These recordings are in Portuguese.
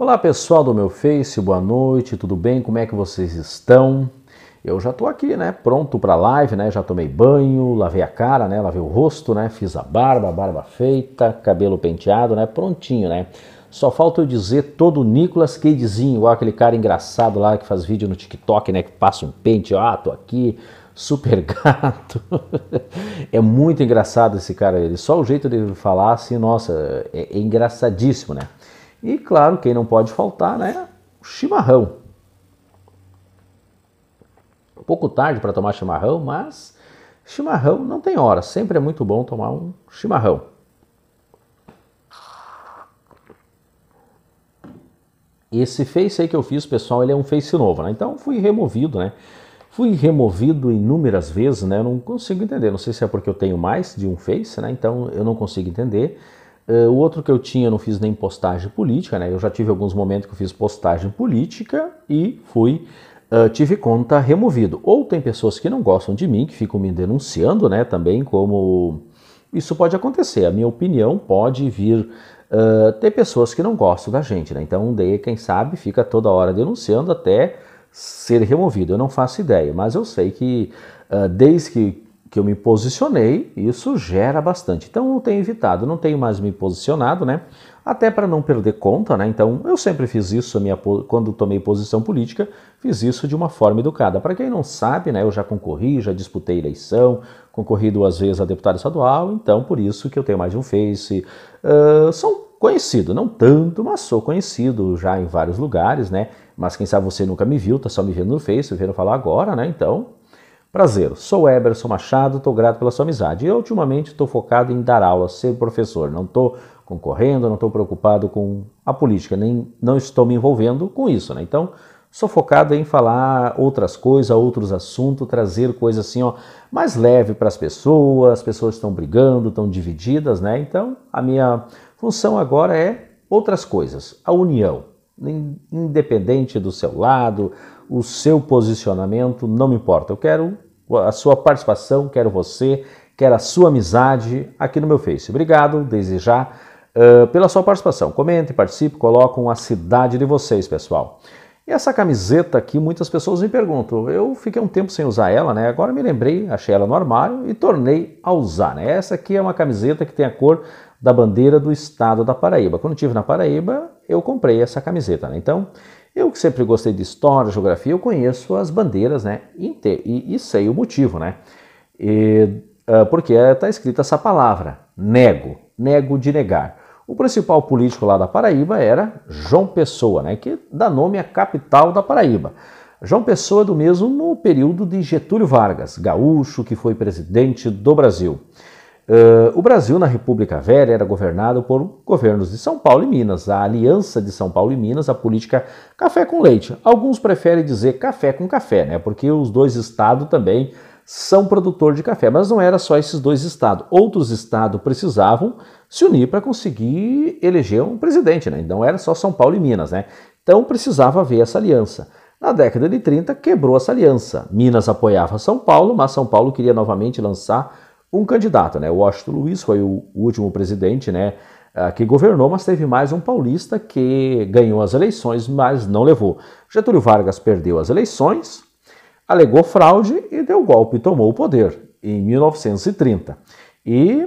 Olá pessoal do meu Face, boa noite, tudo bem? Como é que vocês estão? Eu já estou aqui, né? Pronto para live, né? Já tomei banho, lavei a cara, né? Lavei o rosto, né? Fiz a barba, barba feita, cabelo penteado, né? Prontinho, né? Só falta eu dizer todo o Nicolas Cadezinho, igual aquele cara engraçado lá que faz vídeo no TikTok, né? Que passa um pente, ó, ah, tô aqui, super gato. é muito engraçado esse cara, ele só o jeito dele falar assim, nossa, é, é engraçadíssimo, né? E claro, quem não pode faltar, né? O chimarrão. Um pouco tarde para tomar chimarrão, mas chimarrão não tem hora. Sempre é muito bom tomar um chimarrão. Esse face aí que eu fiz, pessoal, ele é um face novo, né? Então fui removido, né? Fui removido inúmeras vezes, né? Eu não consigo entender. Não sei se é porque eu tenho mais de um face, né? Então eu não consigo entender. Eh, o outro que eu tinha, não fiz nem postagem política, né? Eu já tive alguns momentos que eu fiz postagem política e fui Uh, tive conta removido. Ou tem pessoas que não gostam de mim, que ficam me denunciando, né? Também como isso pode acontecer. A minha opinião pode vir uh, ter pessoas que não gostam da gente, né? Então, daí, quem sabe, fica toda hora denunciando até ser removido. Eu não faço ideia, mas eu sei que uh, desde que que eu me posicionei, isso gera bastante. Então eu tenho evitado, não tenho mais me posicionado, né? Até para não perder conta, né? Então eu sempre fiz isso, minha, quando tomei posição política, fiz isso de uma forma educada. Para quem não sabe, né? Eu já concorri, já disputei eleição, concorri duas vezes a deputado estadual, então por isso que eu tenho mais de um Face. Uh, são conhecido, não tanto, mas sou conhecido já em vários lugares, né? Mas quem sabe você nunca me viu, tá só me vendo no Face, vendo falar agora, né? Então Prazer, sou Eberson Machado, estou grato pela sua amizade. E ultimamente estou focado em dar aula, ser professor, não estou concorrendo, não estou preocupado com a política, nem não estou me envolvendo com isso, né? Então, sou focado em falar outras coisas, outros assuntos, trazer coisas assim, ó, mais leve para as pessoas. As pessoas estão brigando, estão divididas, né? Então, a minha função agora é outras coisas, a união, independente do seu lado, o seu posicionamento, não me importa. Eu quero a sua participação, quero você, quero a sua amizade aqui no meu Face. Obrigado, desde já, uh, pela sua participação. Comente, participe, coloque a cidade de vocês, pessoal. E essa camiseta aqui, muitas pessoas me perguntam. Eu fiquei um tempo sem usar ela, né? Agora me lembrei, achei ela no armário e tornei a usar, né? Essa aqui é uma camiseta que tem a cor da bandeira do estado da Paraíba. Quando estive na Paraíba, eu comprei essa camiseta, né? Então, eu que sempre gostei de história, geografia, eu conheço as bandeiras, né? E, e, e sei o motivo, né? E, uh, porque está escrita essa palavra, nego, nego de negar. O principal político lá da Paraíba era João Pessoa, né? Que dá nome à capital da Paraíba. João Pessoa é do mesmo no período de Getúlio Vargas, gaúcho que foi presidente do Brasil. Uh, o Brasil, na República Velha, era governado por governos de São Paulo e Minas, a aliança de São Paulo e Minas, a política café com leite. Alguns preferem dizer café com café, né? Porque os dois estados também são produtores de café, mas não era só esses dois estados. Outros estados precisavam se unir para conseguir eleger um presidente, né? Não era só São Paulo e Minas, né? Então precisava haver essa aliança. Na década de 30, quebrou essa aliança. Minas apoiava São Paulo, mas São Paulo queria novamente lançar um candidato, né? O Washington Luiz foi o último presidente, né? Ah, que governou, mas teve mais um paulista que ganhou as eleições, mas não levou. Getúlio Vargas perdeu as eleições, alegou fraude e deu golpe e tomou o poder em 1930. E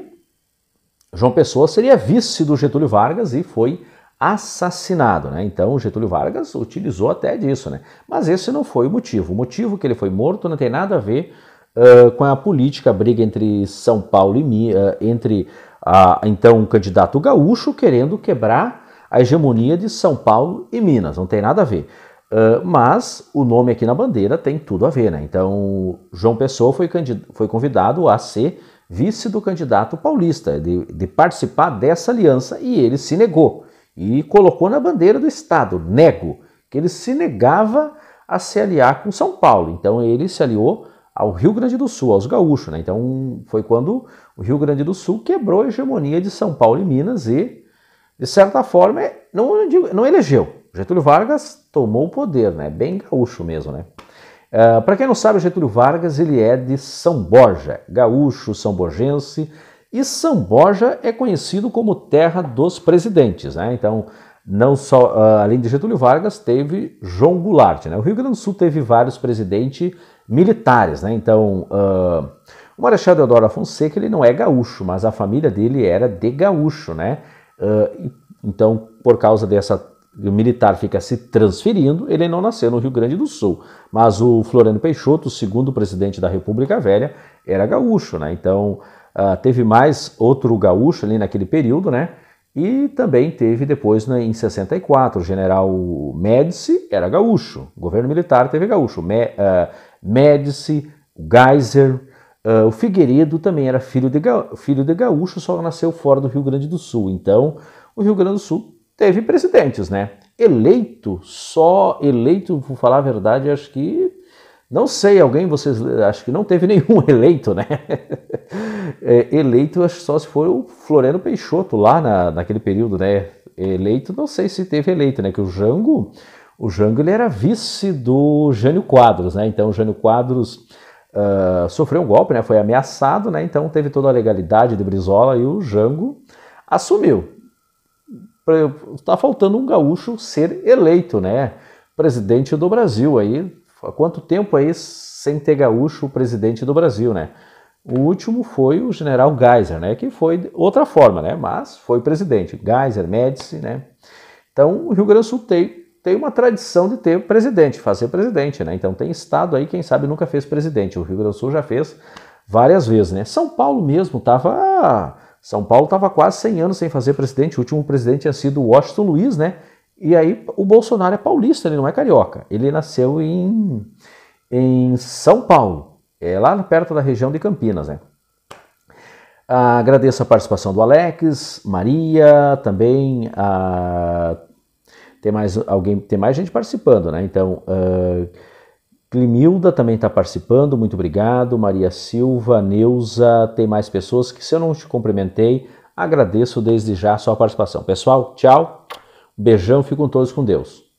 João Pessoa seria vice do Getúlio Vargas e foi assassinado, né? Então Getúlio Vargas utilizou até disso, né? Mas esse não foi o motivo. O motivo que ele foi morto não tem nada a ver uh, com a política, a briga entre São Paulo e Minas, uh, entre a, então o candidato gaúcho querendo quebrar a hegemonia de São Paulo e Minas, não tem nada a ver. Uh, mas o nome aqui na bandeira tem tudo a ver, né? Então, João Pessoa foi, foi convidado a ser vice do candidato paulista, de, de, participar dessa aliança, e ele se negou e colocou na bandeira do Estado, nego, que ele se negava a se aliar com São Paulo. Então ele se aliou ao Rio Grande do Sul, aos gaúchos. Né? Então foi quando o Rio Grande do Sul quebrou a hegemonia de São Paulo e Minas e, de certa forma, não, não elegeu. Getúlio Vargas tomou o poder, né? bem gaúcho mesmo. Né? Uh, é, Para quem não sabe, Getúlio Vargas ele é de São Borja, gaúcho, são borgense, e São Borja é conhecido como terra dos presidentes. Né? Então, não só uh, além de Getúlio Vargas, teve João Goulart. Né? O Rio Grande do Sul teve vários presidentes militares. Né? Então, uh, o Marechal Deodoro Fonseca ele não é gaúcho, mas a família dele era de gaúcho. Né? Uh, então, por causa dessa o militar fica se transferindo, ele não nasceu no Rio Grande do Sul. Mas o Floriano Peixoto, o segundo presidente da República Velha, era gaúcho, né? Então uh, teve mais outro gaúcho ali naquele período, né? E também teve depois né, em 64, o general Médici era gaúcho, o governo militar teve gaúcho, Me, uh, Médici, o Geyser. Uh, ah, o Figueiredo também era filho de, filho de gaúcho, só nasceu fora do Rio Grande do Sul. Então, o Rio Grande do Sul teve presidentes, né? Eleito, só eleito, vou falar a verdade, acho que. Não sei, alguém, vocês. Acho que não teve nenhum eleito, né? é, eleito, acho só se for o Floriano Peixoto lá na, naquele período, né? Eleito, não sei se teve eleito, né? Que o Jango o Jango ele era vice do Jânio Quadros, né? Então o Jânio Quadros uh, sofreu um golpe, né? Foi ameaçado, né? Então teve toda a legalidade de Brizola e o Jango assumiu. Está faltando um gaúcho ser eleito, né? Presidente do Brasil aí. Há quanto tempo aí sem ter gaúcho presidente do Brasil, né? O último foi o general Geiser, né, que foi outra forma, né, mas foi presidente. Geiser, Médici, né. Então, o Rio Grande do Sul tem tem uma tradição de ter presidente, fazer presidente, né? Então tem estado aí, quem sabe nunca fez presidente. O Rio Grande do Sul já fez várias vezes, né? São Paulo mesmo estava. Ah, São Paulo estava quase 100 anos sem fazer presidente. O último presidente tinha sido Washington Luiz, né? E aí o Bolsonaro é paulista, ele não é carioca. Ele nasceu em, em São Paulo, é lá perto da região de Campinas, né? Agradeço a participação do Alex, Maria, também a tem mais alguém, tem mais gente participando, né? Então, uh, Climilda também está participando, muito obrigado. Maria Silva, Neuza, tem mais pessoas que se eu não te cumprimentei, agradeço desde já a sua participação. Pessoal, tchau. beijão, beijão, fiquem todos com Deus.